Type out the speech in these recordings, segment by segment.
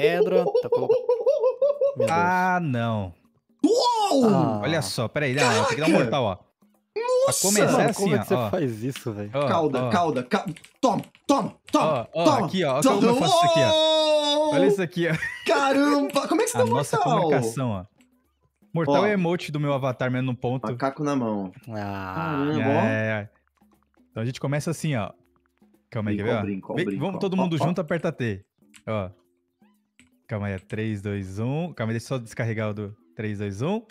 pedra. Tá Ah, não. Uou! Ah. Olha só, peraí. Não, tem que dar um mortal, ó. Pra começar Mano, assim, como é que você ó. faz isso, velho? Oh, calda, oh. calda, toma, toma, toma, toma. Aqui, ó, toma. como eu faço isso aqui, ó. Olha isso aqui, ó. Caramba, como é que você A mortal? nossa mortal? comunicação, ó. Mortal é emote do meu avatar, mesmo no ponto. Macaco na mão. Ah, é, bom. É, é. Então a gente começa assim, ó. Calma aí, quer ver? vamos todo mundo junto, aperta T. Ó. Calma aí, 3, 2, 1. Calma aí, deixa eu só descarregar o do 3, 2, 1.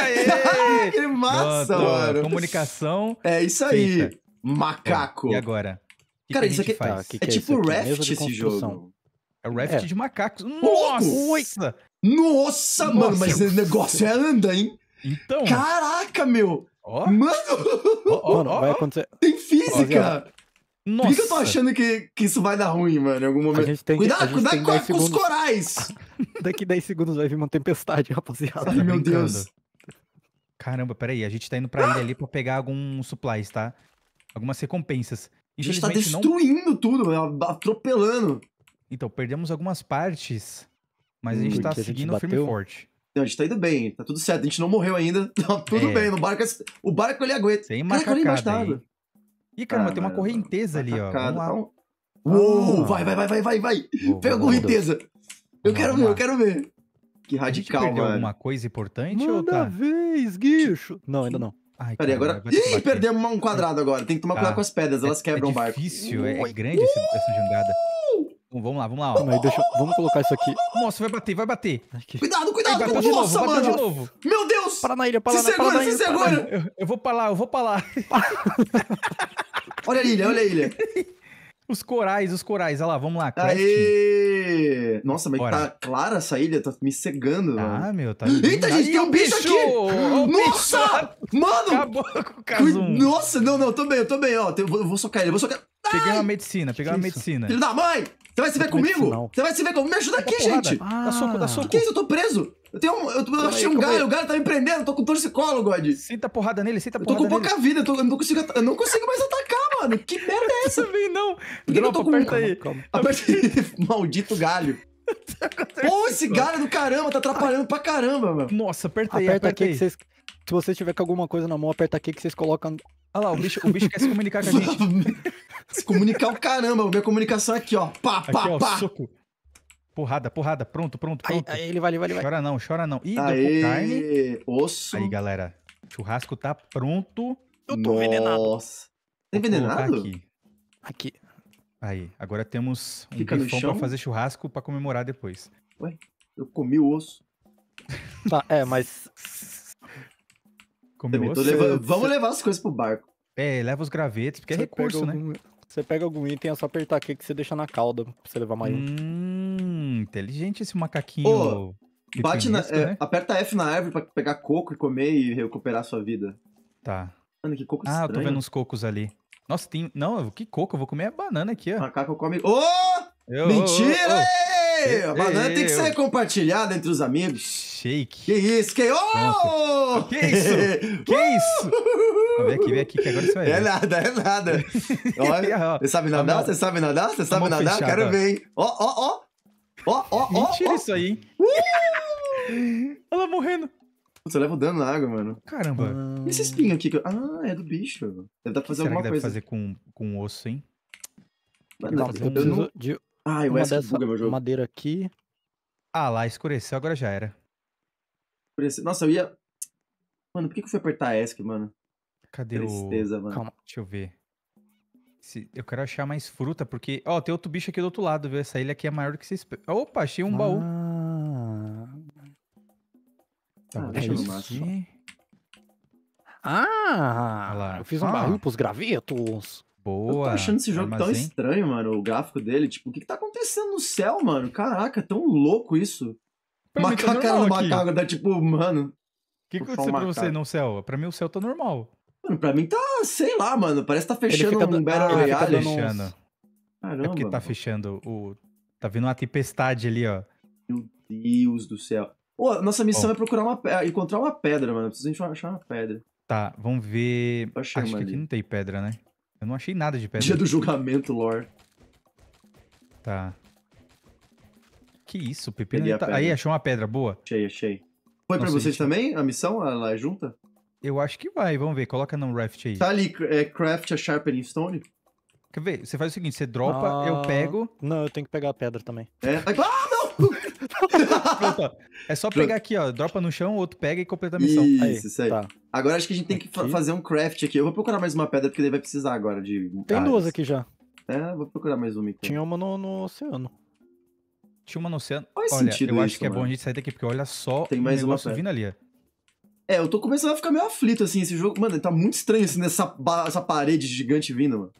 Aê, que massa, Pronto, mano. Comunicação. É isso aí, feita. macaco. É, e agora? Que Cara, que tá, é é tipo isso aqui faz? Ah, que é, é tipo Raft esse jogo. É Raft é. de macacos. Nossa! Nossa, Nossa mano, mas esse negócio é anda, hein? Então. Caraca, meu! Oh. Mano! Oh, oh, mano, vai acontecer. Tem física! Nossa. Por que eu tô achando que, que isso vai dar ruim, mano, em algum momento? A gente tem, cuidado, gente cuidado tem com, com, os corais! Daqui 10 segundos vai vir uma tempestade, rapaziada. Ai, tá meu Deus. Caramba, peraí, a gente tá indo pra ilha ali pra pegar alguns supplies, tá? Algumas recompensas. A gente tá destruindo não... tudo, é, atropelando. Então, perdemos algumas partes, mas hum, a gente hum, tá seguindo gente firme e forte. Não, a gente tá indo bem, tá tudo certo. A gente não morreu ainda, tá tudo é. bem. No barco, é o barco ele aguenta. Sem macacada, Caraca, Ih, caramba, ah, tem uma correnteza ali, ó. Vamos lá. Então, ah. Uou, vai, vai, vai, vai, vai, vai. Pega a correnteza. Eu quero ver, eu quero ver. Que radical, a perdeu mano. alguma coisa importante Manda ou tá? vez, guicho. Não, ainda não. Ai, Peraí, agora. Ih, perdemos um quadrado agora. Tem que tomar cuidado ah, com as pedras, elas é, quebram o é barco. É difícil, é, é grande esse, essa jangada. Então, vamos lá, vamos lá. Ó. deixa, vamos colocar isso aqui. Nossa, vai bater, vai bater. Aqui. Cuidado, cuidado. Bateu de mano. De novo. Meu Deus. Para na ilha, para se na, segura, para na ilha. Se segura, se segura. Eu, eu vou para lá, eu vou para lá. olha a ilha, olha a ilha. Os corais, os corais, olha lá, vamos lá. Aê! Nossa, mas Bora. tá clara essa ilha, tá me cegando. Ah, tá, mano. meu, tá. Eita, gente, tem um bicho, bicho aqui! nossa! Bicho. Mano! Acabou com o Nossa, não, não, tô bem, eu tô bem, ó. Eu vou, eu vou socar ele, eu vou socar. Peguei uma medicina, peguei uma medicina. Filho da mãe! Você vai se ver comigo? Você vai se ver comigo? Me ajuda aqui, gente! Ah, dá soco, dá ah. soco. Que isso? Eu tô preso! Eu tenho um. Eu, eu achei um galho, o galho tá me prendendo, eu tô com torcicólogo, God. Senta porrada nele, senta porrada nele. Eu tô com pouca vida, eu, tô, eu, não consigo, eu não consigo mais atacar, mano. Que merda é essa? Vem, não. Por que eu tô com. Aperta aí. Calma, Aperta aí. Maldito galho. Pô, esse galho é do caramba, tá atrapalhando pra caramba, mano. Nossa, aperta aí, aperta, aperta aí. Vocês, se você tiver com alguma coisa na mão, aperta aqui que vocês colocam. Olha ah lá, o bicho, o bicho quer se comunicar com a gente. Se comunicar o caramba, minha comunicação aqui, ó. Pá, pá, aqui, ó, pá. Soco. Porrada, porrada, pronto, pronto, pronto. Aí, aí, ele vai, ele vai, ele vai. Chora não, chora não. Ih, Aê, carne. Osso. Aí, galera, churrasco tá pronto. Eu tô Nossa. envenenado. Nossa. Tá envenenado? Aqui. aqui. Aí, agora temos um Fica bifão pra fazer churrasco pra comemorar depois. Ué, eu comi o osso. Tá, é, mas... Comi o osso? Levando... Vamos levar as coisas pro barco. É, leva os gravetos, porque é Você é recurso, né? Você pega algum item, é só apertar aqui que você deixa na cauda pra você levar mais um. hum, inteligente esse macaquinho. Ô, bate na, risco, é, né? Aperta F na árvore pra pegar coco e comer e recuperar sua vida. Tá. Mano, que coco ah, estranho. Ah, eu tô vendo uns cocos ali. Nossa, tem. Não, que coco? Eu vou comer a banana aqui, ó. Macaco come. Ô! Oh! Mentira! Oh, oh. A banana tem que ser compartilhada entre os amigos. Shake. Que isso, que. Oh! Que isso? que isso? Uh! Ah, vem aqui, vem aqui, que agora isso aí. É nada, é nada. Olha, tá você sabe nadar? Você sabe nadar? Você sabe nadar? Fechada. Quero ver, hein? Ó, ó, ó. Ó, ó, ó. Mentira isso aí, hein? Uh! Ela morrendo. Você leva o dano na água, mano. Caramba. Ah. E esse espinho aqui? Ah, é do bicho. Deve dar pra fazer Será alguma que deve coisa. fazer com, com osso, hein? Mano, eu, eu não... de Ai, ah, o essa buga meu jogo. madeira aqui. Ah lá, escureceu, agora já era. Escureceu. Nossa, eu ia. Mano, por que, que eu fui apertar ESC, mano? Cadê Tristeza, o... mano. Calma, deixa eu ver. Se... Eu quero achar mais fruta, porque. Ó, oh, tem outro bicho aqui do outro lado, viu? Essa ilha aqui é maior do que vocês. Opa, achei um ah... baú. Ah, tá, ah, deixa eu ver. Ah! ah lá, eu fiz um ah. barril pros gravetos. Boa. Eu tô achando esse jogo armazém. tão estranho, mano, o gráfico dele. Tipo, o que, que tá acontecendo no céu, mano? Caraca, tão louco isso. Pra tá macaco, tá macaco, tipo, mano. O que, que aconteceu pra você no céu? Pra mim o céu tá normal. Mano, pra mim tá, sei lá, mano. Parece que tá fechando um do... Battle ah, Royale. Fechando. Uns... Caramba, é porque tá fechando o. Tá vindo uma tempestade ali, ó. Meu Deus do céu. Pô, nossa missão oh. é procurar uma é encontrar uma pedra, mano. Precisa achar uma pedra. Tá, vamos ver. Achei Acho que ali. aqui não tem pedra, né? Eu não achei nada de pedra. Dia do julgamento, lore. Tá. Que isso, Pepino. Tá... Aí, achou uma pedra boa? Achei, achei. Foi para vocês é também a missão lá é junta? Eu acho que vai, vamos ver. Coloca no raft aí. Tá ali, é, craft a é sharpening stone. Quer ver? Você faz o seguinte, você dropa, ah, eu pego. Não, eu tenho que pegar a pedra também. É. Ah, é só pegar aqui, ó. Dropa no chão, o outro pega e completa a missão. Isso, isso aí. Tá. Agora acho que a gente tem que fazer um craft aqui. Eu vou procurar mais uma pedra, porque ele vai precisar agora de. Tem duas aqui já. É, vou procurar mais uma então. Tinha uma no, no oceano. Tinha uma no oceano. Faz olha, eu isso, acho que mano. é bom a gente sair daqui, porque olha só tem mais o negócio uma vindo ali. É, eu tô começando a ficar meio aflito, assim, esse jogo. Mano, tá muito estranho, assim, nessa essa parede gigante vindo, mano.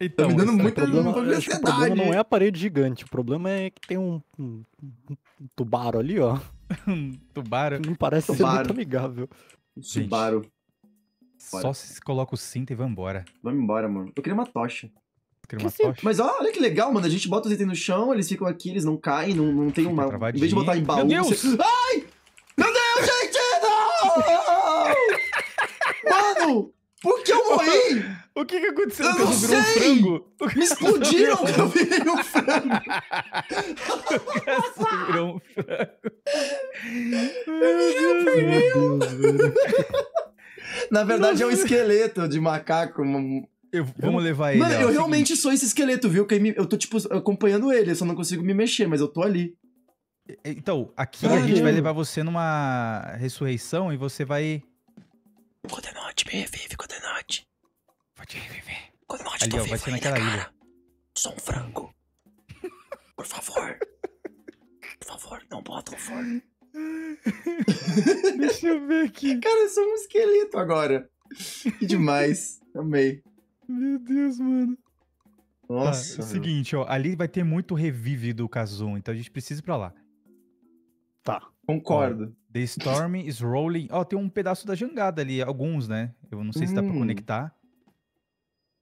Então, me dando muita é problema, ansiedade. O problema não é a parede gigante, o problema é que tem um, um, um tubaro ali, ó. um tubaro? Não parece tubaro. ser muito amigável. Tubaro. só se coloca o cinto e vambora. Vamos embora, mano. Eu queria uma assim? tocha. Mas ó, olha que legal, mano. A gente bota os itens no chão, eles ficam aqui, eles não caem, não, não tem uma. Em vez de botar em baú. Meu Deus! Você... Ai! Por que eu morri? O que, que aconteceu? Eu não sei. Um frango? Me explodiram que eu virei um frango. Você virou um frango. Eu virei um frango. Na verdade, é um esqueleto de macaco. Eu, vamos levar ele. Mano, é eu realmente seguinte. sou esse esqueleto, viu? Que eu tô, tipo, acompanhando ele, eu só não consigo me mexer, mas eu tô ali. Então, aqui Caramba. a gente vai levar você numa ressurreição e você vai Codenote, me revive, Codenote. pode reviver. Codenote, Ali, tô ó, vai ser naquela ilha. Sou um frango. Por favor. Por favor, não bota o forno. Deixa eu ver aqui. Cara, eu sou um esqueleto agora. Que demais. Amei. Meu Deus, mano. Tá, Nossa. Tá, é o seguinte, ó, ali vai ter muito revive do Kazon, então a gente precisa ir pra lá. Tá. Concordo. Ó, The Storm is Rolling. Ó, tem um pedaço da jangada ali, alguns, né? Eu não sei hum. se dá pra hum. conectar.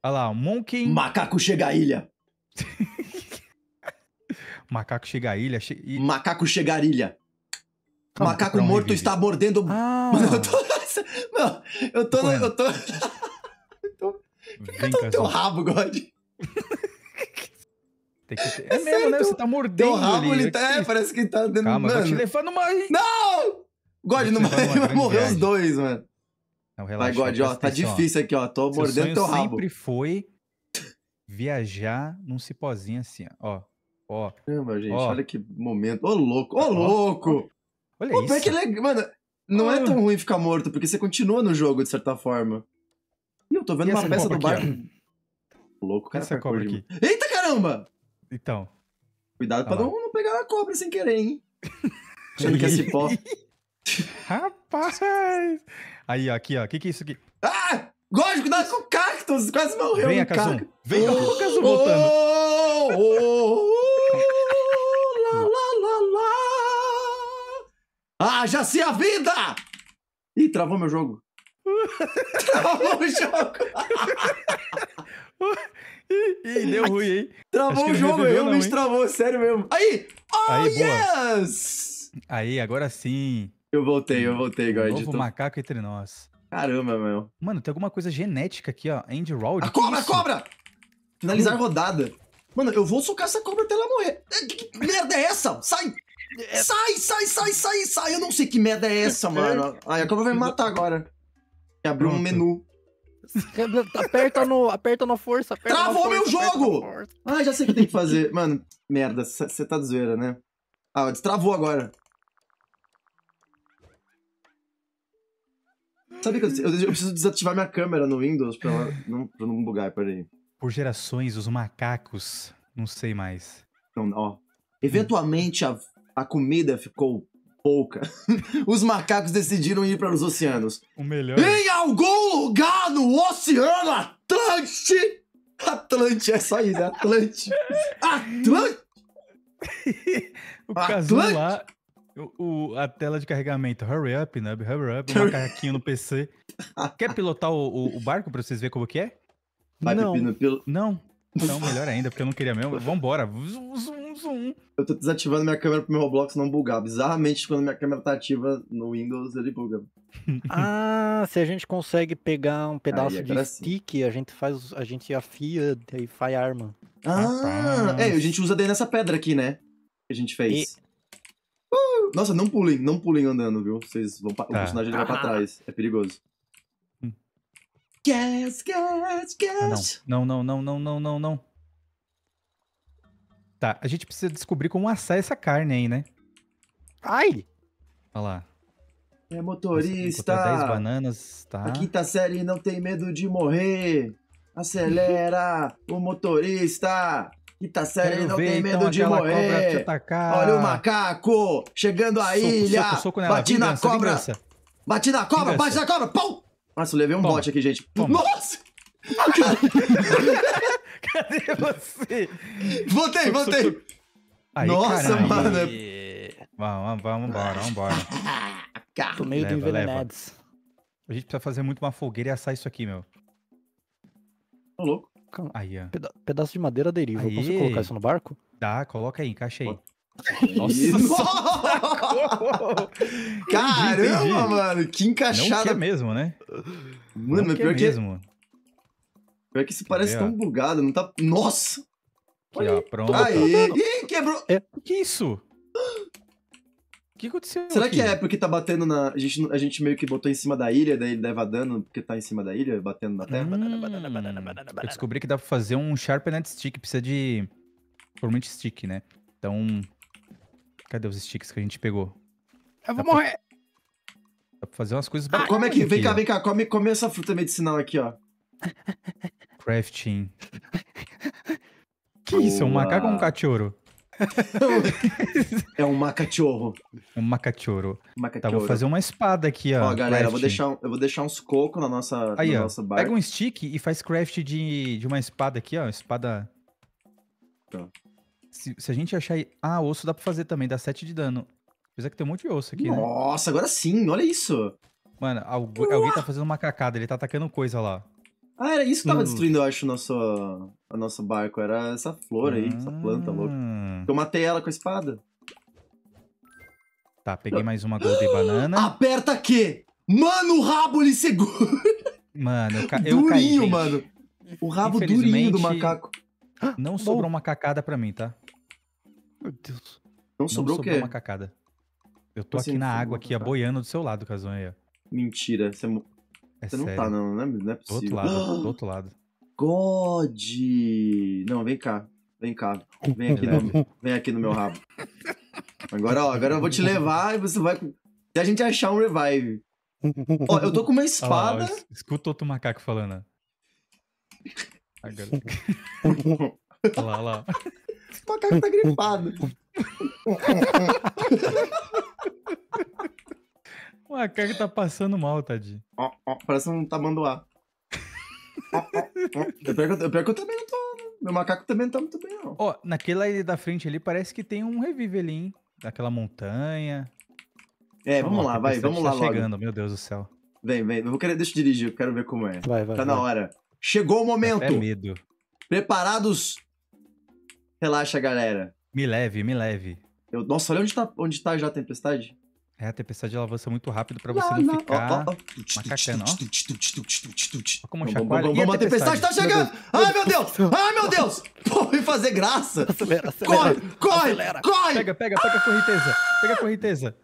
Olha lá, Monkey. Macaco chega à ilha. Macaco chega à ilha. Che... Macaco chega à ilha. Macaco morto revive. está mordendo. Ah. Mano, eu tô. Não, eu tô. Tô eu tô. eu tô no teu rabo, God. Tem que ter... É, é mesmo, certo. né? Então. Você tá mordendo. o rabo, ali. ele tá. É, parece que tá dentro. Calma, mano. vou te levar numa. Não! God, não vai, vai morrer viagem. os dois, mano. Não, relaxa, vai, God, ó, tá difícil aqui, ó. Tô Seu mordendo teu rabo. sempre foi viajar num cipózinho assim, ó. Ó. Caramba, gente, ó. olha que momento. Ô, louco, ô, louco! Olha Pô, isso. Que legal. É mano, não é ah. tão ruim ficar morto, porque você continua no jogo, de certa forma. Ih, eu tô vendo e uma peça do barco. Louco, cara. Essa cobra aqui. Eita caramba! Então. Cuidado tá pra não, não, pegar a cobra sem querer, hein? Achando que é cipó. Rapaz! Aí, ó, aqui, ó. O que, que é isso aqui? Ah! Gosto de cuidado com o cactos! Quase morreu. Vem, Akazum. Cac... Vem, oh, oh, Akazum, voltando. Oh, oh, oh, lá, lá, lá, lá. Ah, já se a vida! Ih, travou meu jogo. travou o jogo. Ih, deu ruim, hein? Travou o jogo, eu me travou, sério mesmo. Aí! Oh, Aí, yes! Aí, agora sim. Eu voltei, eu voltei, um Gordito. Novo tô... macaco entre nós. Caramba, meu. Mano, tem alguma coisa genética aqui, ó. Andy Rowd. A cobra, a cobra! Finalizar hum. rodada. Mano, eu vou socar essa cobra até ela morrer. É, que merda é essa? Sai! É. Sai, sai, sai, sai, sai! Eu não sei que merda é essa, é. mano. Ai, a cobra vai me matar agora. abriu um menu. aperta, no, aperta na força. Aperta Travou força, meu jogo! Ah, já sei o que tem que fazer. Mano, merda, você tá de zoeira, né? Ah, destravou agora. Sabe que eu, eu, eu, preciso desativar minha câmera no Windows pra, ela não, pra não bugar, peraí. Por gerações, os macacos. Não sei mais. Então, ó. Eventualmente a, a comida ficou pouca. Os macacos decidiram ir para os oceanos. O melhor. Em algum lugar no Oceano Atlante! Atlante, é só isso, Atlante. É Atlante! o Cazu lá, o, o, a tela de carregamento, hurry up, Nub, né? hurry up, um macaquinho no PC. Quer pilotar o, o, o barco pra vocês verem como que é? Vai, não, Pepino, pil... não, então, melhor ainda, porque eu não queria mesmo. Vambora. Zoom, zoom, zoom. Eu tô desativando minha câmera pro meu Roblox não bugar. Bizarramente, quando minha câmera tá ativa no Windows, ele buga. ah, se a gente consegue pegar um pedaço Aí, de stick, a gente faz. A gente afia e faz arma. Ah, ah é, a gente usa daí nessa pedra aqui, né? Que a gente fez. E... Uh, nossa, não pulem, não pulem andando, viu? Vocês vão. Tá. O personagem ah. vai pra ah. trás. É perigoso. Guess, guess, ah, guess. não, não, não, não, não, não, não. Tá, a gente precisa descobrir como assar essa carne aí, né? Ai! Olha lá. É motorista. 10 bananas, tá. A quinta série não tem medo de morrer. Acelera o motorista. Quinta série Quero não ver, tem medo então, de morrer. Olha o macaco chegando à soco, ilha. Soco, soco vingança, na cobra. Vingança. Bati na cobra, bate na cobra, Pão. Nossa, eu levei um Toma. bote aqui, gente. Toma. Nossa! Cadê você? Voltei, voltei. Aí, Nossa, mano. Vamos, vamos embora, vamos embora. Tô meio leva, do envenenado. A gente precisa fazer muito uma fogueira e assar isso aqui, meu. Tô louco. Aí, ó. Peda pedaço de madeira deriva. Aí. Eu posso colocar isso no barco? Dá, coloca aí, encaixa aí. Nossa! Caramba, mano! Que encaixada! Não que é mesmo, né? Mano, não mas pior é que... É mesmo. Pior que isso parece ver, tão bugado, não tá... Nossa! Aqui, ó, pronto. Aí! Ih, quebrou! É, o que é isso? O que aconteceu Será aqui? que é porque tá batendo na... A gente, a gente meio que botou em cima da ilha, daí leva dano porque tá em cima da ilha, batendo na terra? Hum, banana, banana, banana, banana, Eu descobri que dá pra fazer um Sharpened Stick, precisa de... Formente Stick, né? Então, Cadê os sticks que a gente pegou? Eu vou Dá morrer! Pra... Dá pra fazer umas coisas bacanas. Ah, come aqui, aqui, vem cá, vem cá, come, come essa fruta medicinal aqui, ó. Crafting. que é Boa. isso? Um macaco ou um cachorro? é um macachorro. Um macachorro. Tá, vou fazer uma espada aqui, ó. Ó, galera, eu vou, deixar, eu vou deixar uns cocos na nossa, Aí, na ó, nossa Pega um stick e faz craft de, de uma espada aqui, ó. Espada. Pronto. Se, se a gente achar. Ah, osso dá pra fazer também, dá 7 de dano. Apesar que tem um monte de osso aqui. Né? Nossa, né? agora sim, olha isso. Mano, algu Uá. alguém tá fazendo uma cacada, ele tá atacando coisa lá. Ah, era isso que tava hum. destruindo, eu acho, o nosso, o nosso barco. Era essa flor aí, ah. essa planta louca. Ah. Eu matei ela com a espada. Tá, peguei mais uma Golden Banana. Aperta Q! Mano, o rabo ele segura! Mano, eu, ca... durinho, eu caí, mano. O rabo durinho do macaco. Não sobrou uma cacada pra mim, tá? Meu Deus. Não, não sobrou, o quê? uma cacada. Eu tô assim, aqui na água, aqui, aboiando do seu lado, Kazonha. Mentira, você, é, é você não tá, não, não é, não é possível. Do outro lado, do outro lado. God! Não, vem cá, vem cá. Vem aqui, no, é vem aqui no meu rabo. Agora, ó, agora eu vou te levar e você vai... Se a gente achar um revive. Ó, eu tô com uma espada... Ó, ó, escuta outro macaco falando. Agora... olha lá, olha lá o macaco tá gripado. O macaco tá passando mal, tadinho. parece um tamanduá. Ó, ó, Eu pior, que eu, também não tô. Meu macaco também não tá muito bem, não. Ó, naquela da frente ali parece que tem um revive ali, hein? Daquela montanha. É, vamos, lá, vai, vamos lá tá logo. chegando, meu Deus do céu. Vem, vem. Eu vou querer, deixa eu dirigir, eu quero ver como é. Vai, vai. Tá na hora. Chegou o momento. É medo. Preparados Relaxa, galera. Me leve, me leve. Eu, nossa, olha onde tá, onde tá já a tempestade. É, a tempestade ela avança muito rápido pra você não, não, não. ficar ó, ó, ó. macacando, ó. Olha como vamos, chacoalha. Vamos, vamos, a tempestade tá chegando! Ai, meu Deus! Ai, meu Deus! Pô, me fazer graça! Acelera, acelera. Corre, corre, acelera. corre! Pega, pega, pega a correnteza. Pega a correnteza.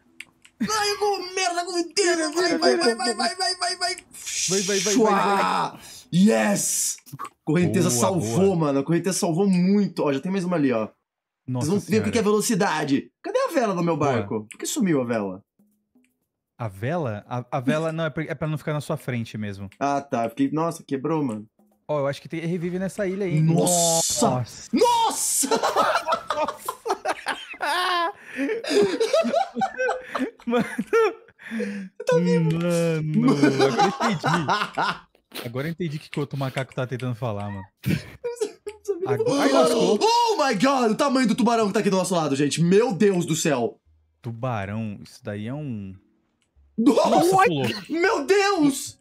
Ai, eu merda, correnteza! Vai, vai, vai, vai, vai, vai, vai, vai. Vai, vai, vai, vai, vai. Yes! Correnteza boa, salvou, boa. mano. A correnteza salvou muito. Ó, já tem mais uma ali, ó. Nossa Vocês vão senhora. ver o que é velocidade. Cadê a vela do meu barco? Boa. Por que sumiu a vela? A vela? A, a vela não, é pra, é pra, não ficar na sua frente mesmo. Ah, tá. Fiquei, nossa, quebrou, mano. Ó, oh, eu acho que tem, revive nessa ilha aí. Nossa! Nossa! Nossa! mano... eu tá tô vivo? Mano, eu acredito. Agora eu entendi o que, o outro macaco tá tentando falar, mano. Agora... Aí Oh my god, o tamanho do tubarão que tá aqui do nosso lado, gente. Meu Deus do céu. Tubarão, isso daí é um. Nossa, pulou. Meu Deus!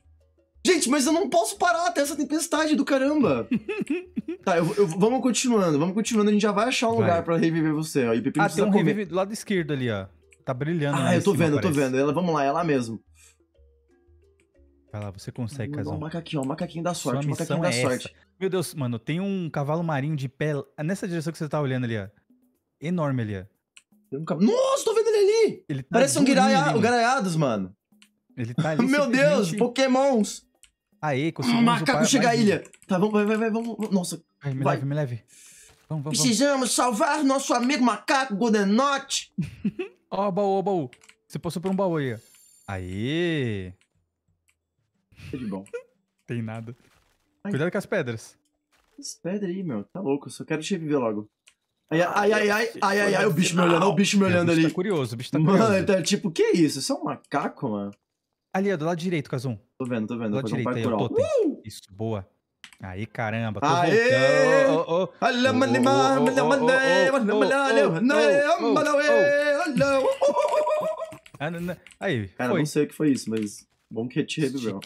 Gente, mas eu não posso parar até essa tempestade do caramba. tá, eu, eu, vamos continuando, vamos continuando. A gente já vai achar um vai. lugar pra reviver você. Ó, e Pepe ah, tem um do lado esquerdo ali, ó. Tá brilhando. Ah, eu tô cima, vendo, eu tô vendo. Ela, vamos lá, é lá mesmo lá, você consegue, é casal. O macaquinho, o é macaquinho da sorte, o macaquinho da é sorte. Essa. Meu Deus, mano, tem um cavalo marinho de pé é nessa direção que você tá olhando ali, ó. Enorme ali, ó. Um Nossa, tô vendo ele ali! Ele tá Parece um Garaiados, mano. Ele tá ali. Meu Deus, pokémons! Aê, ah, conseguimos. O macaco chega à ilha. Tá, vamos, vai, vai, vai, vamos. Nossa. Ai, me vai. leve, me leve. Vamos, vamos, Precisamos vamos. salvar nosso amigo macaco Goldenot. ó, baú, ó, baú. Você passou por um baú aí, ó. Aê! Tá de bom. Tem nada. Ai. Cuidado com as pedras. As pedras aí, meu. Tá louco. Eu só quero te reviver logo. Ai, ai, ai, ai, ai, ai, ai, o bicho me olhando, o bicho me é, olhando ali. Tá curioso, o bicho tá curioso. Mano, tá tipo, que isso? Isso é um macaco, mano? Ali, ó, do lado direito, Kazum. Tô vendo, tô vendo. Do lado direito, aí, ó, uh! Isso, boa. Aí, caramba, tô Aê! voltando. Aí, Cara, não sei o que foi isso, mas bom que te reviveu.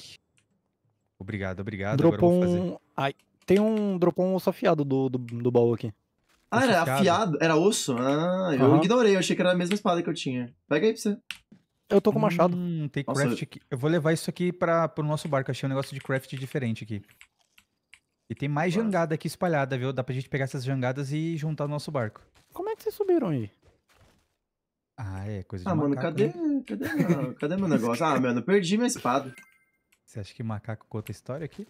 Obrigado, obrigado. Dropou um. Ai, tem um. Dropou um osso afiado do, do, do baú aqui. Ah, osso era afiado? afiado? Era osso? Ah, eu uhum. ignorei, eu achei que era a mesma espada que eu tinha. Pega aí pra você. Eu tô com hum, machado. tem Nossa, craft aqui. Eu vou levar isso aqui pra, pro nosso barco. Achei um negócio de craft diferente aqui. E tem mais Nossa. jangada aqui espalhada, viu? Dá pra gente pegar essas jangadas e juntar no nosso barco. Como é que vocês subiram aí? Ah, é coisa de Ah, macaco, mano, cadê, né? cadê, meu, cadê meu negócio? Ah, mano, perdi minha espada. Você acha que macaco conta história aqui?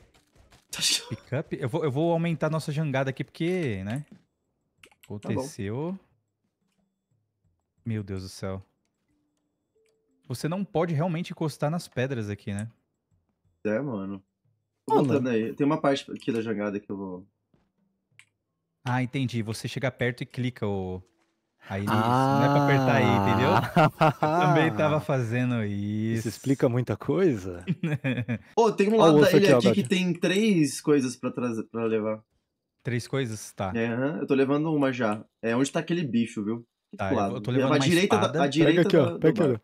Pickup? Eu vou, eu vou aumentar nossa jangada aqui, porque, né? Tá Aconteceu. Tá Meu Deus do céu. Você não pode realmente encostar nas pedras aqui, né? É, mano. Ah, Voltando aí. Tem uma parte aqui da jangada que eu vou. Ah, entendi. Você chega perto e clica o. Aí ah, não é pra apertar aí, entendeu? Ah. também tava fazendo isso. Isso explica muita coisa. Ô, oh, tem um lado oh, da aqui, aqui que tem três coisas pra, trazer, pra levar. Três coisas? Tá. É, eu tô levando uma já. É onde tá aquele bicho, viu? Tá, eu tô levando a uma direita espada. Da, a direita pega aqui, ó. pega aqui,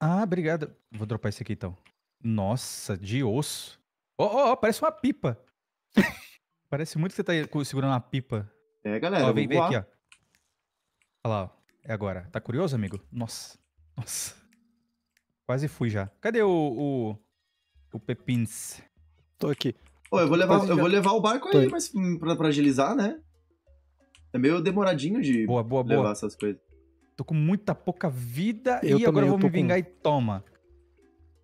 Ah, obrigado. Vou dropar esse aqui, então. Nossa, de osso. Ó, oh, ó, parece uma pipa. parece muito que você tá segurando uma pipa. É, galera, ó, vem, vem aqui, ó. Olha lá, é agora. Tá curioso, amigo? Nossa, nossa. Quase fui já. Cadê o, o, o Pepins? Tô aqui. Pô, eu vou levar, eu vou levar o barco aí, mas pra, pra, agilizar, né? É meio demoradinho de boa, boa, levar essas coisas. Tô com muita pouca vida eu e também, agora eu vou me vingar com... e toma.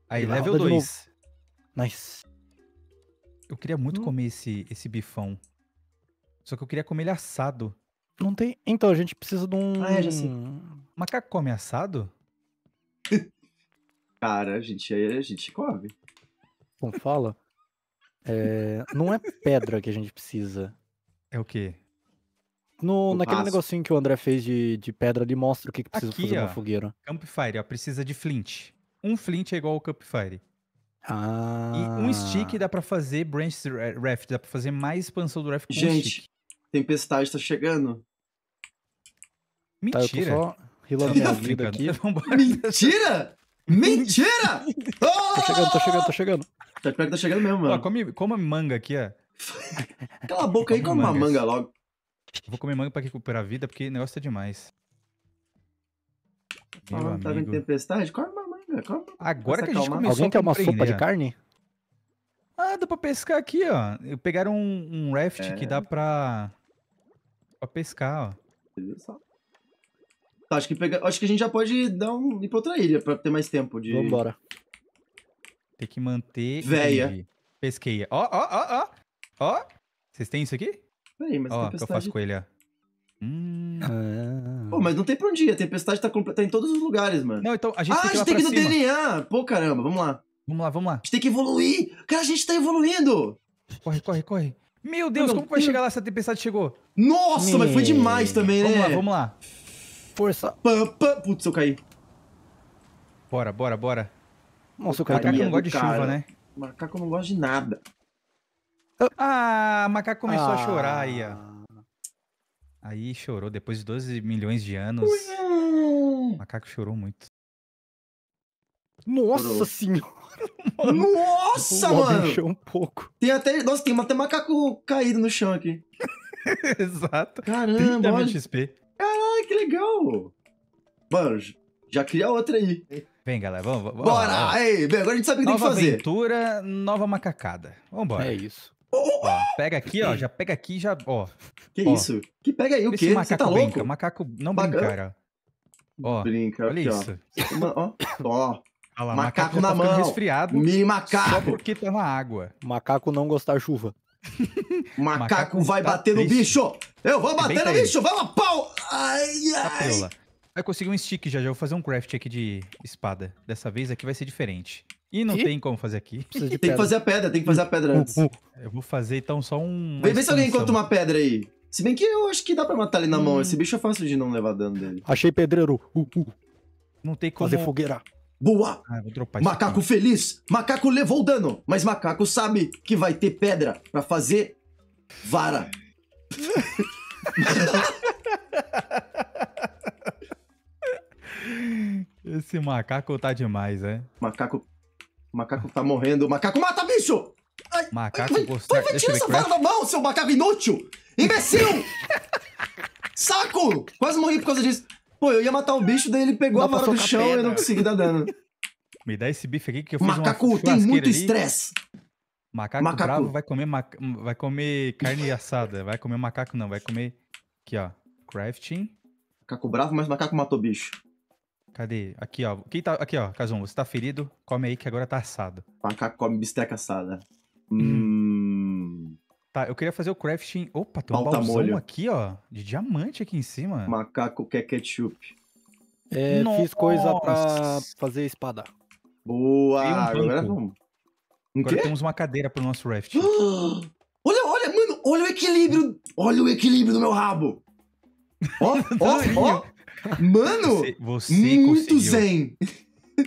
Aí, level 2. Nice. Eu queria muito hum. comer esse, esse bifão. Só que eu queria comer ele assado. Não tem. Então, a gente precisa de um. Ah, é, já sei. Macaco come assado? Cara, a gente, é, a gente come. Como fala? É, não é pedra que a gente precisa. É o quê? No, naquele negocinho que o André fez de, de pedra ali, mostra o que, que precisa Aqui, fazer ó, fogueira. Campfire, ó, precisa de flint. Um flint é igual ao campfire. Ah. E um stick dá pra fazer branch raft, dá pra fazer mais expansão do raft com gente, um tempestade tá chegando. Mentira. Tá, eu tô só tá vida tá aqui. Mentira! Mentira! oh! Tô tá chegando, tô chegando, tô chegando. Tá pior que tá chegando mesmo, mano. Ó, come, come manga aqui, ó. Cala a boca aí, come uma manga logo. Vou comer manga pra recuperar a vida, porque o negócio tá demais. ah, tá vendo tempestade? Come uma manga, come uma... manga. Agora que a gente calma. começou Alguém quer uma sopa de carne? Ah, dá pra pescar aqui, ó. Pegaram um, um raft é. que dá pra Pra pescar, ó. Tá, acho que, pega... acho que a gente já pode dar um... ir pra outra ilha pra ter mais tempo de. Vambora. Tem que manter. Véia. Pesqueia. Ó, ó, ó, ó. Ó. Vocês têm isso aqui? Peraí, mas. Ó, tempestade... que eu faço com ele, ó. Hum. Ah. Pô, mas não tem pra onde ir. A tempestade tá, compl... tá em todos os lugares, mano. Não, então a gente ah, tem que, Ah a gente tem que ir no cima. DNA. Pô, caramba, vamos lá. Vamos lá, vamos lá. A gente tem que evoluir. Cara, a gente tá evoluindo. Corre, corre, corre. Meu Deus, como que vai chegar lá se a tempestade chegou? Nossa, Me... mas foi demais também, né? Vamos lá, vamos lá. Força. Pam, pam. Putz, eu caí. Bora, bora, bora. Nossa, eu caí. Macaco não gosta de cara. chuva, né? Macaco não gosta de nada. Ah, macaco começou ah. a chorar aí, ó. Aí chorou, depois de 12 milhões de anos. Ué. macaco chorou muito. Nossa chorou. senhora! Mano, Nossa, o mano! Mexeu um pouco. Tem até. Nossa, tem até macaco caído no chão aqui. Exato. Caramba, XP. Caralho, que legal! Mano, já cria outra aí. Vem, galera, vamos. vamos Bora! Aí, bem, agora a gente sabe o que tem que fazer. Nova aventura, nova macacada. Vambora. É isso. Oh, ó, pega aqui, ó. Já pega aqui, já. Ó. Que ó. isso? Que pega aí o quê? Você tá brinca. louco? Macaco não brinca, cara. Ó, brinca, olha aqui, isso. Tá ó. ó macaco, macaco na tá mão. resfriado. Mini macaco. Só porque tá na água. Macaco não gostar chuva. macaco, macaco vai tá bater triste. no bicho. Eu vou é bater é no bicho. Vamos, pau. Ai, tá ai. Vai conseguir um stick já, já vou fazer um craft aqui de espada. Dessa vez aqui vai ser diferente. E não e? tem como fazer aqui. tem que fazer a pedra, tem que fazer a pedra antes. Eu vou fazer então só um. Vê, vê se alguém encontra uma pedra aí. Se bem que eu acho que dá pra matar ele na hum. mão. Esse bicho é fácil de não levar dano dele. Achei pedreiro. Uh, uh. Não tem como. Fazer fogueira. Boa! Ah, macaco feliz! Macaco levou o dano, mas macaco sabe que vai ter pedra para fazer vara. Esse macaco tá demais, é? Macaco. Macaco tá morrendo. Macaco mata, bicho! Ai, macaco gostou. gostar. Vai, vai essa vara da mão, seu macaco inútil! Imbecil! Saco! Quase morri por causa disso. Pô, eu ia matar o bicho, daí ele pegou a vara do chão pedra. e eu não consegui dar dano. Me dá esse bife aqui que eu fiz Macaco, tem muito estresse. Macaco, macaco, bravo vai comer, ma... vai comer carne assada. Vai comer macaco, não. Vai comer. Aqui, ó. Crafting. Macaco bravo, mas macaco matou bicho. Cadê? Aqui, ó. Quem tá... Aqui, ó. Casum, você tá ferido? Come aí que agora tá assado. Macaco come bisteca assada. Hum. hum. Tá, eu queria fazer o crafting. Opa, tem um baúzão molho. aqui, ó. De diamante aqui em cima. Macaco quer ketchup. É, fiz coisa pra fazer espada. Boa! um agora vamos. Um agora quê? temos uma cadeira pro nosso raft. olha, olha, mano, olha o equilíbrio. Olha o equilíbrio do meu rabo. Ó, ó, ó. Mano, você, você muito zen.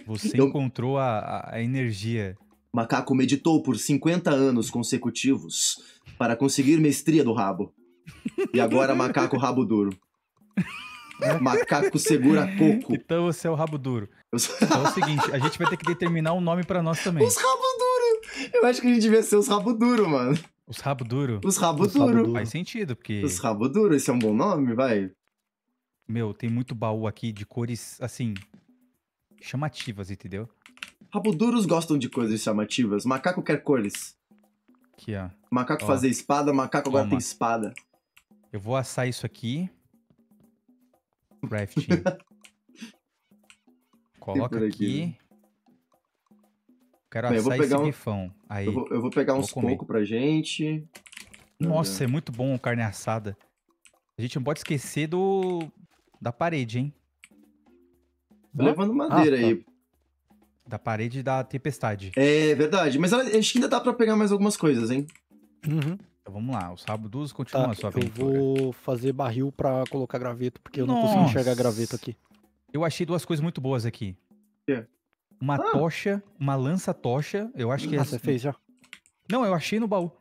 Você encontrou a, a energia. macaco meditou por 50 anos consecutivos para conseguir mestria do rabo. E agora macaco rabo duro. Macaco segura coco. Então você é o rabo duro. Sou... Então é o seguinte, a gente vai ter que determinar um nome para nós também. Os rabo duro. Eu acho que a gente devia ser os rabo duro, mano. Os rabo duro. Os rabo os duro. Faz sentido, porque Os rabo duro, esse é um bom nome, vai. Meu, tem muito baú aqui de cores assim chamativas, entendeu? duros gostam de coisas chamativas. Macaco quer cores. Aqui, ó. Macaco ó. fazer espada, macaco Toma. agora tem espada. Eu vou assar isso aqui. Crafting. Coloca aqui. aqui né? Quero Bem, assar esse um... rifão. Aí, eu, vou, eu vou pegar uns pouco pra gente. Nossa, uhum. é muito bom carne assada. A gente não pode esquecer do da parede, hein? Tô levando ah, madeira ah, aí. Da parede da tempestade. É verdade. Mas ela, acho que ainda dá pra pegar mais algumas coisas, hein? Uhum. Então vamos lá, o dos continua tá, a sua aventura. Eu vou fazer barril pra colocar graveto, porque eu Nossa. não consigo enxergar graveto aqui. Eu achei duas coisas muito boas aqui. Yeah. Uma ah. tocha, uma lança-tocha, eu acho que... Ah, é... você fez já? Não, eu achei no baú.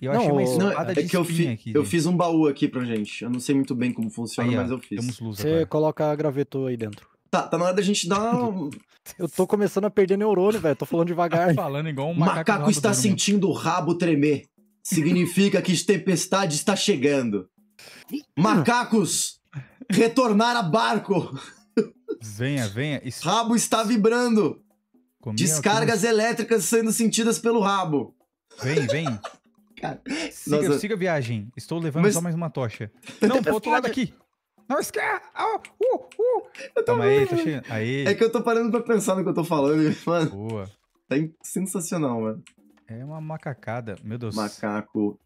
Eu não, achei uma espada não, é de que eu fi, aqui. Eu fiz um baú aqui pra gente. Eu não sei muito bem como funciona, aí, mas eu fiz. Temos luz Você agora. coloca graveto aí dentro. Tá, tá na hora da gente dar Eu tô começando a perder neurônio, velho. Tô falando devagar. falando igual um macaco. Macaco está sentindo o rabo tremer. Significa que tempestade está chegando. Macacos, retornar a barco. Venha, venha. Isso... Rabo está vibrando. Comia, Descargas comia. elétricas sendo sentidas pelo rabo. Vem, vem. Cara, siga, nossa... siga, a viagem. Estou levando Mas... só mais uma tocha. Não, pro outro lado aqui. Não esquece! Ah, uh, uh. Eu tô Calma aí, tô Aí. É que eu tô parando pra pensar no que eu tô falando, mano. Boa. Tá sensacional, mano. É uma macacada, meu Deus. Macaco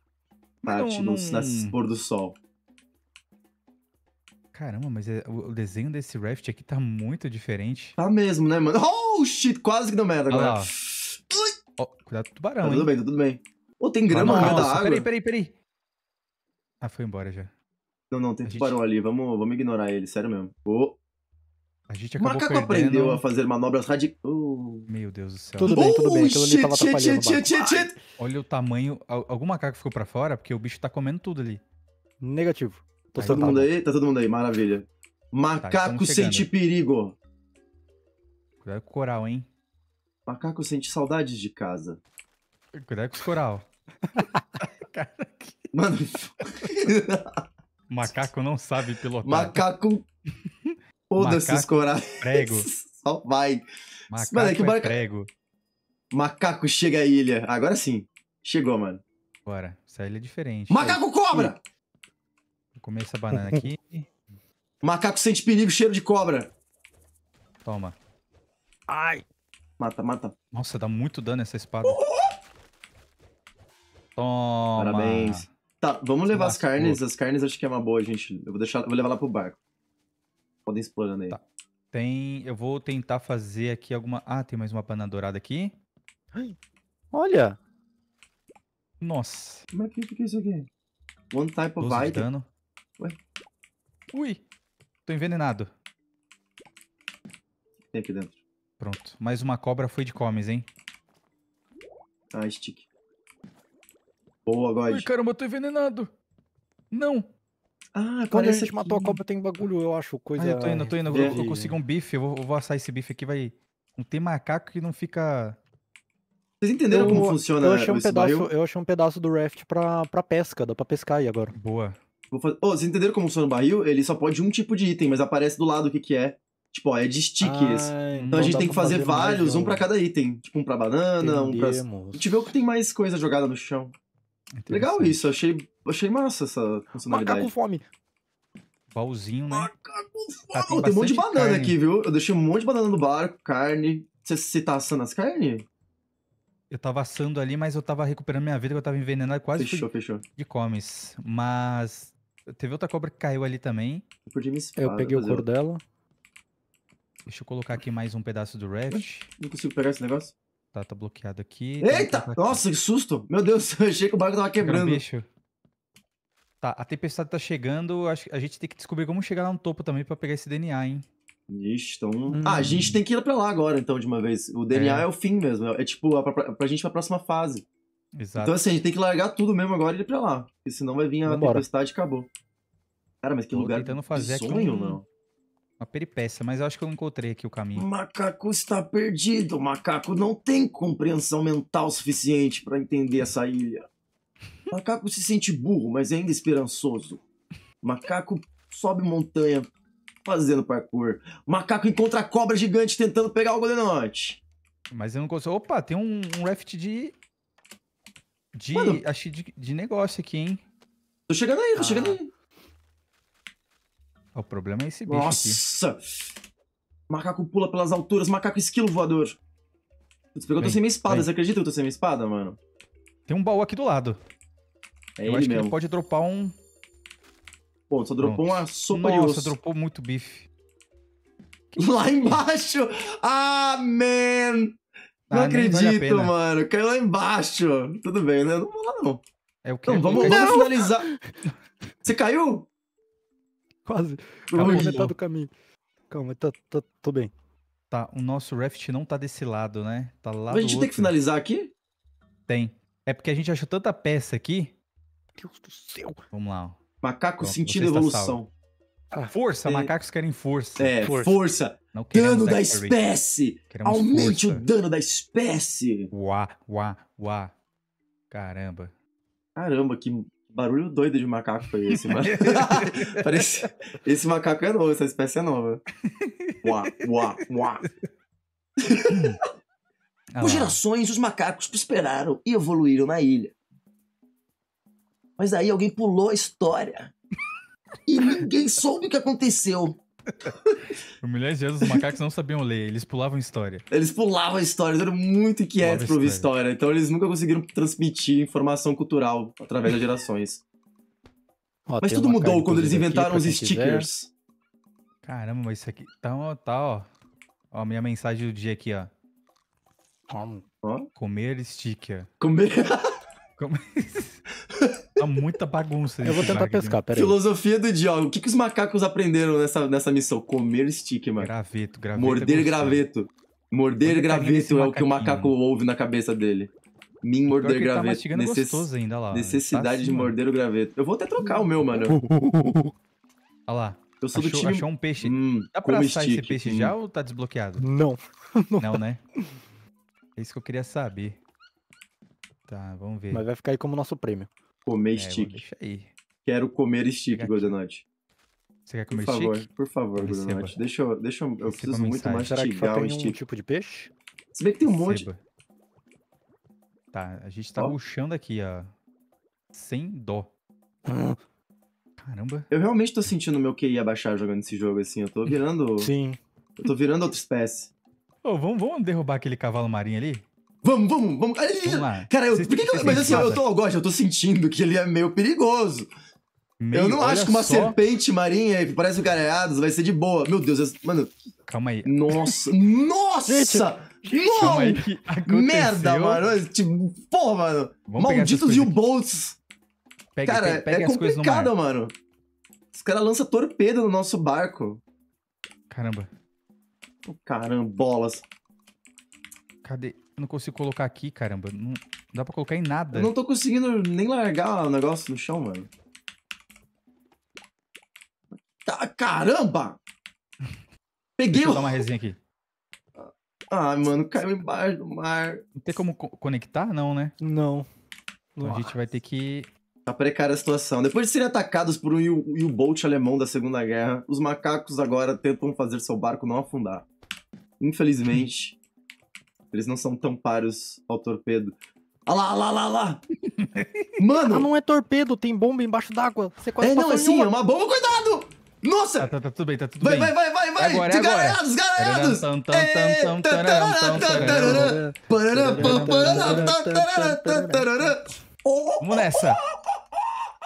parte não, no pôr do sol. Caramba, mas é, o desenho desse raft aqui tá muito diferente. Tá mesmo, né, mano? Oh, shit! Quase que deu merda agora. oh, cuidado com o tubarão, tá, Tudo hein? bem, tá tudo bem. Ô, oh, tem grama no meio da água. Peraí, peraí, peraí. Ah, foi embora já. Não, não, tem tubarão gente... ali. Vamos, vamos ignorar ele, sério mesmo. Oh. A gente acabou o macaco perdendo... aprendeu a fazer manobras radicais. Oh. Meu Deus do céu. Tudo oh, bem, tudo bem. shit, ali tava Shit, shit, shit, Olha o tamanho. Algum macaco ficou pra fora? Porque o bicho tá comendo tudo ali. Negativo. Tá todo mundo aí? Tá todo mundo aí, maravilha. Tá, macaco tá, sente perigo. Cuidado com o coral, hein? Macaco sente saudades de casa. Cuidado com o coral. Mano que... Mano. Macaco não sabe pilotar. Macaco. Foda-se os corais. Prego. Só vai. Macaco mano, é que é barca... prego. Macaco chega à ilha. Agora sim. Chegou, mano. Bora. Essa ilha é diferente. Macaco cobra! Vou comer essa banana aqui. Macaco sente perigo, cheiro de cobra. Toma. Ai. Mata, mata. Nossa, dá muito dano essa espada. Toma. Parabéns. Tá, vamos levar as carnes. As carnes acho que é uma boa, gente. Eu vou deixar, vou levar lá pro barco. Podem explorando aí. Tá. Tem, eu vou tentar fazer aqui alguma. Ah, tem mais uma panada dourada aqui. Ai, olha. Nossa. Mas o é que, que, é isso aqui? One type of item. Dano. Ué. Ui. Tô envenenado. Tem aqui dentro. Pronto. Mais uma cobra foi de comes, hein? Ah, stick. Boa, God. Ai, caramba, eu tô envenenado. Não. Ah, Quando a gente matou a cobra, tem bagulho, eu acho, coisa... Ah, eu tô indo, eu tô indo. Eu, eu consigo um bife, eu vou, eu vou assar esse bife aqui, vai... Não tem macaco que não fica... Vocês entenderam eu, como funciona eu achei um pedaço, barril? Eu achei um pedaço do raft pra, pra pesca, dá pra pescar aí agora. Boa. Vou fazer... oh, vocês entenderam como funciona o barril? Ele só pode um tipo de item, mas aparece do lado o que que é. Tipo, ó, é de stick ah, esse. Então a então gente tem que fazer, fazer vários, um pra cada item. Tipo, um pra banana, Entendemos. um pra... Deixa eu ver o que tem mais coisa jogada no chão. Legal isso, achei, achei massa essa funcionalidade. Macaco fome. Baúzinho, né? Macaco fome. Tá, tem, tem um monte de banana carne. aqui, viu? Eu deixei um monte de banana no barco, carne. Você, tá assando as carnes? Eu tava assando ali, mas eu tava recuperando minha vida, que eu tava envenenado quase fechou, fechou. de comes. Mas teve outra cobra que caiu ali também. Eu, perdi me espada, eu peguei o couro eu... dela. Deixa eu colocar aqui mais um pedaço do raft. Não consigo pegar esse negócio? Tá, tá bloqueado aqui. Então Eita! Tá... Nossa, que susto! Meu Deus, eu achei que o barco tava quebrando. Bicho. Tá, a tempestade tá chegando. Acho que a gente tem que descobrir como chegar lá no topo também pra pegar esse DNA, hein? Ixi, então. Hum. Ah, a gente hum. tem que ir pra lá agora, então, de uma vez. O DNA é, é o fim mesmo. É, é tipo, a, pra, pra gente pra próxima fase. Então, Exato. Então, assim, a gente tem que largar tudo mesmo agora e ir pra lá. Porque senão vai vir a Vambora. tempestade e acabou. Cara, mas que Tô lugar. tentando fazer sonho, aqui um... não. Uma peripécia, mas eu acho que eu encontrei aqui o caminho. O macaco está perdido. O macaco não tem compreensão mental suficiente para entender essa ilha. O macaco se sente burro, mas ainda esperançoso. O macaco sobe montanha fazendo parkour. O macaco encontra a cobra gigante tentando pegar o Golden Mas eu não consigo. Opa, tem um, um raft de. De. Mano, acho de, de negócio aqui, hein? Tô chegando aí, tô ah. chegando aí. O problema é esse bicho Nossa! aqui. Macaco pula pelas alturas, macaco esquilo voador. Putz, pegou, eu tô sem minha espada. Vem. Você acredita que eu tô sem minha espada, mano? Tem um baú aqui do lado. É eu ele acho mesmo. que ele pode dropar um... Pô, só dropou Nossa. uma sopa Nossa, de osso. dropou muito bife. Lá embaixo! Ah, man! Não ah, acredito, vale mano. Caiu lá embaixo. Tudo bem, né? Não vou lá, não. É o que? Então, vamos, vamos finalizar. Você caiu? Quase. Calma, Ui, metade do caminho. Calma, tá, tá, tô bem. Tá, o nosso raft não tá desse lado, né? Tá lá Mas a gente outro. tem que finalizar aqui? Tem. É porque a gente achou tanta peça aqui. Deus do céu. Vamos lá. Ó. Macaco Pronto, sentindo tá evolução. Ah, força, é... macacos querem força. É, força. força. Dano da espécie. Queremos Aumente força. o dano da espécie. Uá, uá, uá. Caramba. Caramba, que barulho doido de macaco foi esse, mano? Parece... Esse macaco é novo, essa espécie é nova. Uá, uá, uá. Ah, Por gerações, os macacos prosperaram e evoluíram na ilha. Mas aí alguém pulou a história. E ninguém soube o que aconteceu. Por milhões de anos, os macacos não sabiam ler, eles pulavam história. Eles pulavam história, eles eram muito inquietos para ouvir história. Então eles nunca conseguiram transmitir informação cultural através das gerações. Ó, mas tudo mudou quando eles inventaram os stickers. Quiser. Caramba, isso aqui tá, ó, tá, ó. Ó, minha mensagem do dia aqui, ó. Como? Comer sticker. Comer. Como... Há é? tá muita bagunça. Eu vou tentar pescar, peraí. Filosofia do Diogo. O que, que os macacos aprenderam nessa, nessa missão? Comer stick, Graveto, graveto. É morder é graveto. Morder graveto é o que o macaco ouve na cabeça dele. Mim morder tá graveto. Tá Necess... ainda, lá. Necessidade tá de assim, morder o graveto. Eu vou até trocar o meu, mano. Olha lá. Eu sou achou, do time... Achou um peixe. Hum, Dá pra assar stick, esse peixe hum. já ou tá desbloqueado? Não. Não, né? É isso que eu queria saber. Tá, vamos ver. Mas vai ficar aí como nosso prêmio. Comer é, stick. Deixa aí. Quero comer stick, Goldenot. Você quer comer por favor, stick? Por favor, Goldenot. Deixa eu. Deixa eu, eu preciso muito mais mastigar Será que tem o stick. Um tipo de peixe? Se bem que tem um Receba. monte. Tá, a gente tá ó. murchando aqui, ó. Sem dó. Caramba. Eu realmente tô sentindo meu QI abaixar jogando esse jogo, assim. Eu tô virando. Sim. Eu tô virando outra espécie. Ô, oh, vamos, vamos derrubar aquele cavalo marinho ali? Vamos, vamos, vamos. vamos lá. Cara, eu, por que, que eu, mas assim, eu tô, eu gosto, eu tô sentindo que ele é meio perigoso. Meio, eu não acho que uma só... serpente marinha e parece um careados é vai ser de boa. Meu Deus, eu, mano. Calma aí. Nossa, nossa! Gente, calma aí, que Merda, mano. Tipo, porra, mano. Vamos Malditos o boats Cara, pegue, pegue é complicado, mano. Os caras lançam torpedo no nosso barco. Caramba. Caramba, carambolas. Cadê? Eu não consigo colocar aqui, caramba. Não dá pra colocar em nada. Eu não tô conseguindo nem largar o negócio no chão, mano. Tá, caramba! Peguei Deixa eu o... dar uma resenha aqui. Ah, mano, caiu embaixo do mar. Não tem como co conectar, não, né? Não. Então a gente vai ter que. Tá precária a situação. Depois de serem atacados por um U-Boat alemão da Segunda Guerra, os macacos agora tentam fazer seu barco não afundar. Infelizmente, eles não são tão paros ao torpedo. Olha ah lá, olha ah lá, olha ah lá, Mano! Ah, não é torpedo, tem bomba embaixo d'água. Você quase É, não, é sim, é uma bomba, cuidado! Nossa! Tá, tá, tá tudo bem, tá tudo vai, bem. Vai, vai, vai, vai, vai! É desgaraiados, desgaraiados! Oh, oh, oh, Vamos nessa!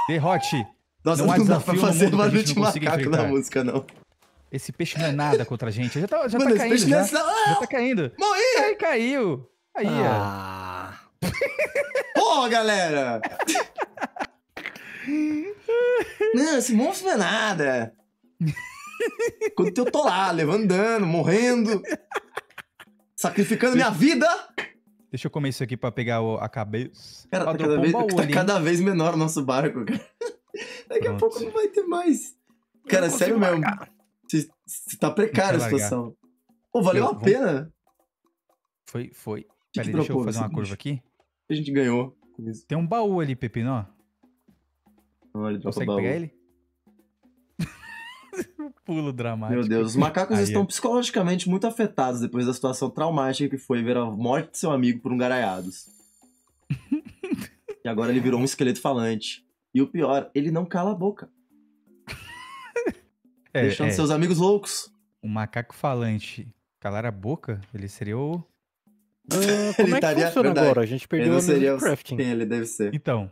Derrote! Nossa, não, não dá pra fazer barulho de macaco na música, não. Esse peixe não é nada contra a gente. Já tá, já tá Mano, tá caindo. É já, é... já tá caindo. Ah, morri! Aí caiu. Aí, ah. ó. Porra, galera! não, esse monstro não é nada. Quando eu tô lá, levantando, morrendo, sacrificando minha vida. Deixa eu comer isso aqui pra pegar o, a cabeça. Cara, tá cada, vez, tá cada, vez, menor o nosso barco, cara. Daqui Pronto. a pouco não vai ter mais. Cara, sério mesmo. Marcar. Você tá precária a situação. Pô, valeu eu, a pena. Foi, foi. Peraí, deixa eu fazer uma curva aqui. A gente ganhou. Tem um baú ali, Pepino, Olha, Consegue pegar ele? Pulo dramático. Meu Deus, os macacos Aí estão é. psicologicamente muito afetados depois da situação traumática que foi ver a morte de seu amigo por um garaiados. e agora ele virou um esqueleto falante. E o pior, ele não cala a boca. É, deixando é. seus amigos loucos. Um macaco falante calar a boca, ele seria o. Uh, como ele é que funciona verdade. agora? A gente perdeu a mesa de crafting. ele deve ser. Então,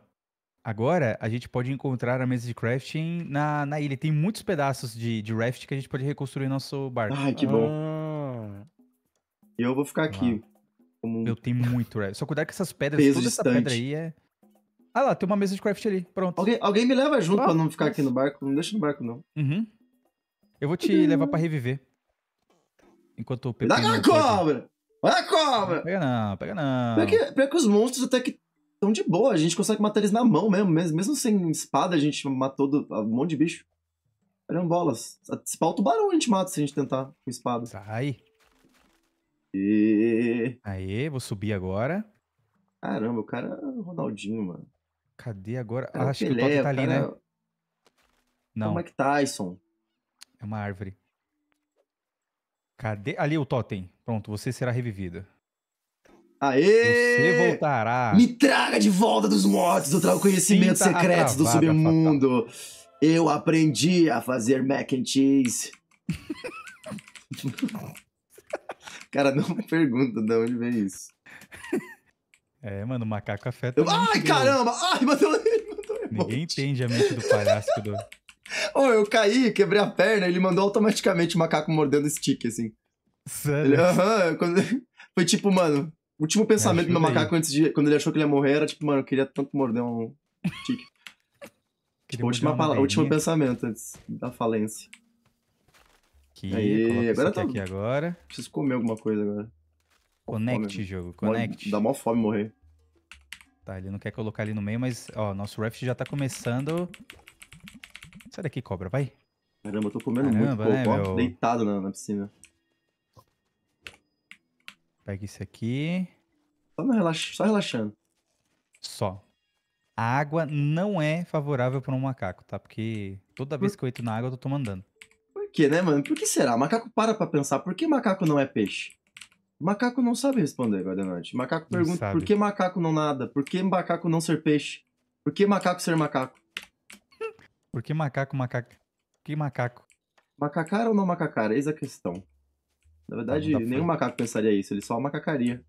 agora a gente pode encontrar a mesa de crafting na, na ilha. Tem muitos pedaços de, de raft que a gente pode reconstruir nosso barco. Ai, que bom. Ah. Eu vou ficar aqui. Como... Eu tenho muito raft. Só cuidar que essas pedras, Peso toda distante. essa pedra aí é. Ah lá, tem uma mesa de craft ali. Pronto. Alguém, alguém me leva junto ah. pra não ficar aqui no barco. Não deixa no barco, não. Uhum. Eu vou te levar pra reviver. Enquanto o Pepe. Dá na cobra! Olha a cobra! Pega não, pega não. Pior que, que os monstros até que estão de boa, a gente consegue matar eles na mão mesmo. Mesmo sem espada, a gente matou do, ah, um monte de bicho. bolas. Se pau tubarão a gente mata se a gente tentar com espada. Sai. E... Aê, vou subir agora. Caramba, o cara é o Ronaldinho, mano. Cadê agora? Cara, Acho Pelé, que o Toque tá ali, cara... né? É não. Como que tá, Tyson. É uma árvore. Cadê? Ali o totem. Pronto, você será revivida. Aê! Você voltará. Me traga de volta dos mortos. Eu trago conhecimentos Sinta secretos do submundo. Fatal. Eu aprendi a fazer mac and cheese. Cara, não me pergunta de onde vem isso. É, mano, o macaco afeta. Eu... Ai, caramba! Ai, matou ele, matou ele. Ninguém entende a mente do palhaço do. Ou oh, eu caí, quebrei a perna, ele mandou automaticamente o macaco mordendo stick, assim. Sério? Aham, foi tipo, mano, o último pensamento do meu macaco antes de, quando ele achou que ele ia morrer era tipo, mano, eu queria tanto morder um stick. tipo, última palavra, último pensamento antes da falência. Aqui, Aí, agora tá. Aqui agora. Preciso comer alguma coisa agora. Connect, né? jogo, connect. Dá mó fome morrer. Tá, ele não quer colocar ali no meio, mas, ó, nosso raft já tá começando Sai daqui, cobra, vai. Caramba, eu tô comendo Caramba, muito. Pô, né, tô deitado na, na piscina. Pega isso aqui. Só, Só relaxando. Só. A água não é favorável para um macaco, tá? Porque toda vez que eu entro na água, eu tô mandando. Por que, né, mano? Por que será? O macaco para pra pensar. Por que macaco não é peixe? O macaco não sabe responder, Guardanante. Macaco pergunta por que macaco não nada? Por que macaco não ser peixe? Por que macaco ser macaco? Por que macaco, macaco? Que macaco? Macacar ou não macacara? Eis a questão. Na tá verdade, nenhum macaco pensaria isso, ele só macacaria.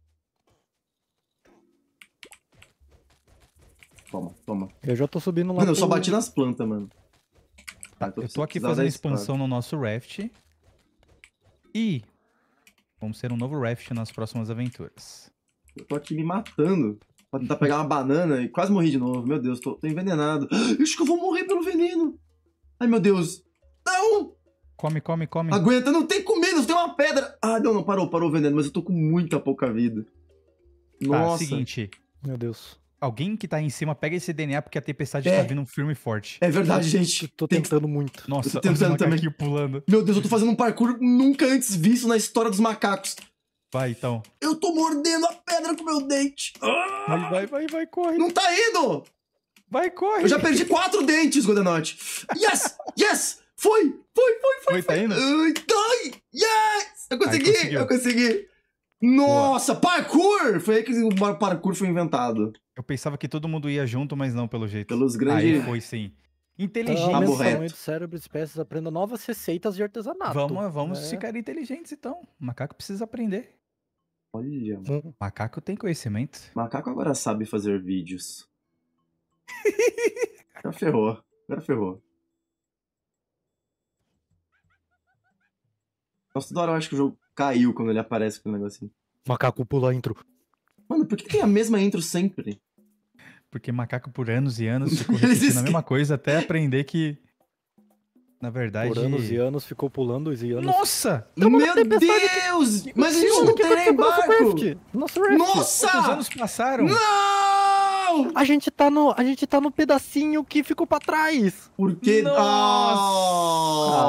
Toma, toma. Eu já tô subindo lá. Mano, eu só bati nas plantas, mano. Tá, eu tô, eu tô aqui fazendo expansão no nosso raft. E vamos ser um novo raft nas próximas aventuras. Eu tô aqui me matando pra tentar pegar uma banana e quase morri de novo. Meu Deus, tô, tô envenenado. Eu acho que eu vou morrer pelo veneno. Ai, meu Deus. Não! Come, come, come. Aguenta, não tem comida, tem uma pedra. Ah, não, não, parou, parou o veneno, mas eu tô com muita pouca vida. Tá, Nossa. Ah, seguinte. Meu Deus. Alguém que tá em cima pega esse DNA porque a tempestade é. tá vindo um e forte. É verdade, gente. Eu tô tentando tem... muito. Nossa, eu tô tentando também. Pulando. Meu Deus, eu tô fazendo um parkour nunca antes visto na história dos macacos. Vai, então. Eu tô mordendo a pedra com meu dente. Vai, vai, vai, vai, corre. Não tá indo! Vai, corre. Eu já perdi quatro dentes, Godenot. Yes! Yes! Foi! Foi, foi, foi! Foi, tá indo? Ai, ai, yes! Eu consegui, Ai, eu consegui. Nossa, Boa. parkour! Foi aí que o parkour foi inventado. Eu pensava que todo mundo ia junto, mas não, pelo jeito. Pelos grandes... Aí foi, sim. Inteligência. Tá, então, aumenta o cérebro de espécies, aprenda novas receitas de artesanato. Vamos, vamos é. ficar inteligentes, então. O macaco precisa aprender. Olha. Mano. Macaco tem conhecimento. Macaco agora sabe fazer vídeos. Já ferrou. Agora ferrou. Nossa, toda hora eu acho que o jogo caiu quando ele aparece com o negocinho. Macaco pula a intro. Mano, por que tem a mesma intro sempre? Porque macaco por anos e anos ficou repetindo a mesma coisa até aprender que na verdade. Por anos e anos ficou pulando os anos. Nossa! Então, Meu Deus! Mas a gente não tem nem barco! Nosso raft. Nossa! os anos passaram? Não! A gente tá no, a gente tá no pedacinho que ficou pra trás. Por quê? Nossa! Ah,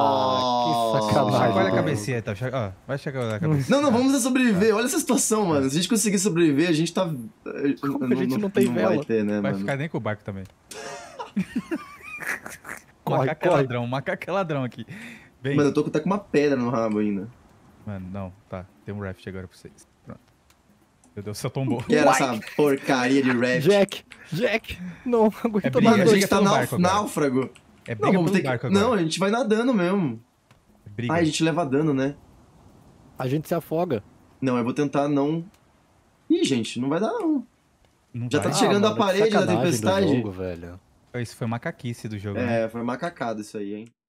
ah que sacanagem. Chacoalha a cabecinha, tá? Ah, vai chegar. a cabeça. Não, não, vamos sobreviver. Olha essa situação, mano. Se a gente conseguir sobreviver, a gente tá... Eh, Como a gente não, não tem não vela. Vai, ter, né, vai ficar nem com o barco também. corre, macaco é corre. é ladrão, macaco é ladrão aqui. Bem... Mano, eu tô até tá com uma pedra no rabo ainda. Mano, não, tá. Tem um raft agora pra vocês. Pronto. Meu Deus, só tombou. Que era essa porcaria de raft? Jack, Jack, não aguento é mais. Mano, a gente tá náufrago. É briga não, pelo barco que... agora. Não, a gente vai nadando mesmo. É briga. Ah, a gente leva dano, né? A gente se afoga. Não, eu vou tentar não... Ih, gente, não vai dar não. não Já vai. tá chegando ah, mano, a parede da tempestade. Jogo, velho. Isso foi macaquice do jogo. É, né? foi macacado isso aí, hein?